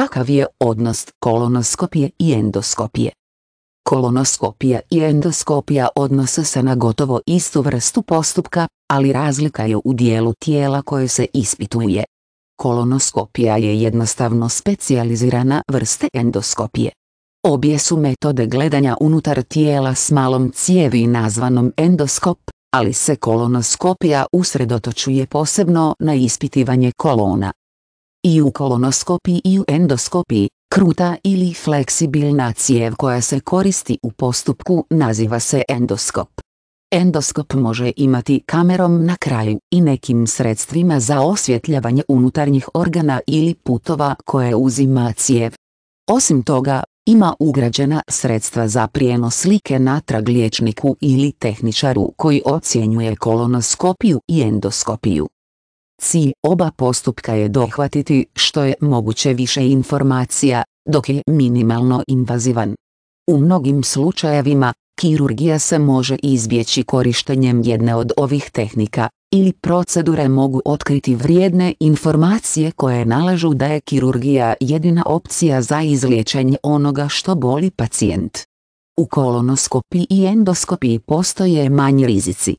Kakav je odnos kolonoskopije i endoskopije? Kolonoskopija i endoskopija odnose se na gotovo istu vrstu postupka, ali razlika je u dijelu tijela koje se ispituje. Kolonoskopija je jednostavno specijalizirana vrste endoskopije. Obje su metode gledanja unutar tijela s malom cijevi nazvanom endoskop, ali se kolonoskopija usredotočuje posebno na ispitivanje kolona. I u kolonoskopiji i u endoskopiji, kruta ili fleksibilna cijev koja se koristi u postupku naziva se endoskop. Endoskop može imati kamerom na kraju i nekim sredstvima za osvjetljavanje unutarnjih organa ili putova koje uzima cijev. Osim toga, ima ugrađena sredstva za prijenos slike natrag liječniku ili tehničaru koji ocjenjuje kolonoskopiju i endoskopiju. Cilj oba postupka je dohvatiti što je moguće više informacija, dok je minimalno invazivan. U mnogim slučajevima, kirurgija se može izbjeći korištenjem jedne od ovih tehnika, ili procedure mogu otkriti vrijedne informacije koje nalažu da je kirurgija jedina opcija za izliječenje onoga što boli pacijent. U kolonoskopiji i endoskopiji postoje manji rizici,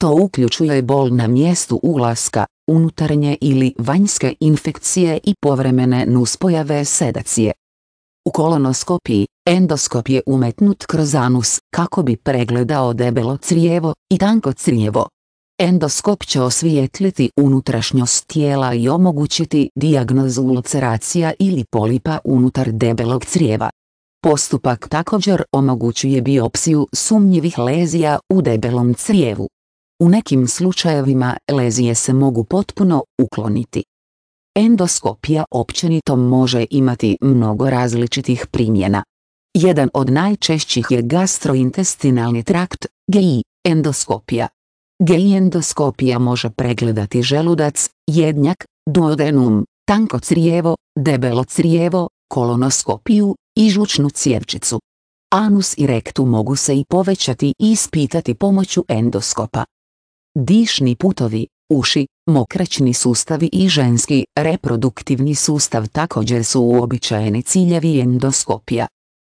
to uključuje bol na mjestu ulaska, unutarnje ili vanjske infekcije i povremene nuspojave sedacije. U kolonoskopiji, endoskop je umetnut kroz anus kako bi pregledao debelo crijevo i tanko crijevo. Endoskop će osvijetliti unutrašnjost tijela i omogućiti dijagnozu ulceracija ili polipa unutar debelog crijeva. Postupak također omogućuje biopsiju sumnjivih lezija u debelom crijevu. U nekim slučajevima lezije se mogu potpuno ukloniti. Endoskopija općenito može imati mnogo različitih primjena. Jedan od najčešćih je gastrointestinalni trakt, GI, endoskopija. GI endoskopija može pregledati želudac, jednjak, duodenum, tanko crijevo, debelo crijevo, kolonoskopiju i žučnu cjevčicu. Anus i rektu mogu se i povećati i ispitati pomoću endoskopa dišni putovi, uši, mokraćni sustavi i ženski reproduktivni sustav također su uobičajeni ciljevi endoskopija.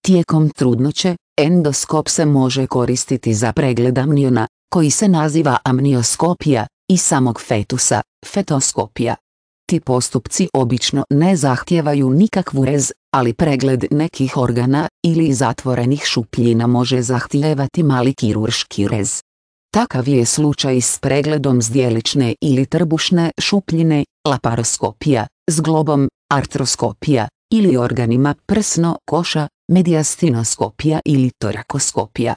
Tijekom trudnoće, endoskop se može koristiti za pregled amniona, koji se naziva amnioskopija, i samog fetusa, fetoskopija. Ti postupci obično ne zahtijevaju nikakvu rez, ali pregled nekih organa ili zatvorenih šupljina može zahtijevati mali kirurški rez. Takav je slučaj s pregledom zdjelične ili trbušne šupljine, laparoskopija, s globom, artroskopija, ili organima prsno koša, mediastinoskopija ili torakoskopija.